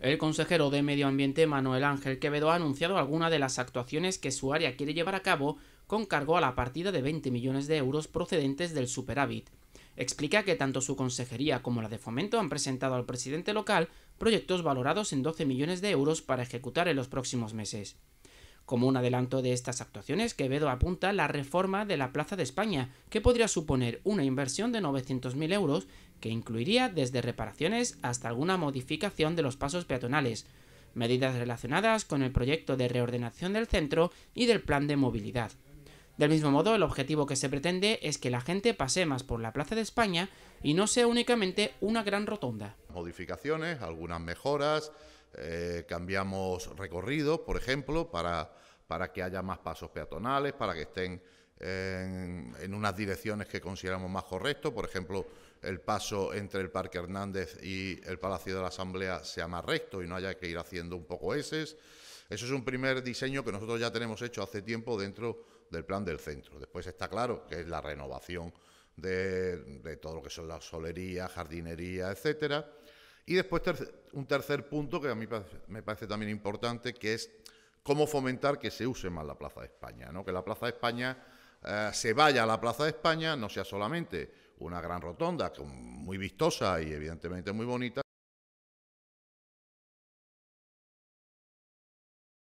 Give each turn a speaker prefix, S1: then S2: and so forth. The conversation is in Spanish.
S1: El consejero de Medio Ambiente Manuel Ángel Quevedo ha anunciado alguna de las actuaciones que su área quiere llevar a cabo con cargo a la partida de 20 millones de euros procedentes del superávit. Explica que tanto su consejería como la de Fomento han presentado al presidente local proyectos valorados en 12 millones de euros para ejecutar en los próximos meses. Como un adelanto de estas actuaciones, Quevedo apunta la reforma de la Plaza de España, que podría suponer una inversión de 900.000 euros, que incluiría desde reparaciones hasta alguna modificación de los pasos peatonales, medidas relacionadas con el proyecto de reordenación del centro y del plan de movilidad. Del mismo modo, el objetivo que se pretende es que la gente pase más por la Plaza de España y no sea únicamente una gran rotonda.
S2: Modificaciones, algunas mejoras, eh, cambiamos recorridos, por ejemplo, para, para que haya más pasos peatonales, para que estén en, en, unas direcciones que consideramos más correctos, por ejemplo, el paso entre el Parque Hernández y el Palacio de la Asamblea sea más recto y no haya que ir haciendo un poco eses. Eso es un primer diseño que nosotros ya tenemos hecho hace tiempo dentro del plan del centro. Después está claro que es la renovación de, todo lo que son las solería, jardinería, etcétera. Y después un tercer punto que a mí me parece también importante, que es cómo fomentar que se use más la Plaza de España, ¿no? que la Plaza de España eh, se vaya a la Plaza de España, no sea solamente una gran rotonda muy vistosa y evidentemente muy bonita,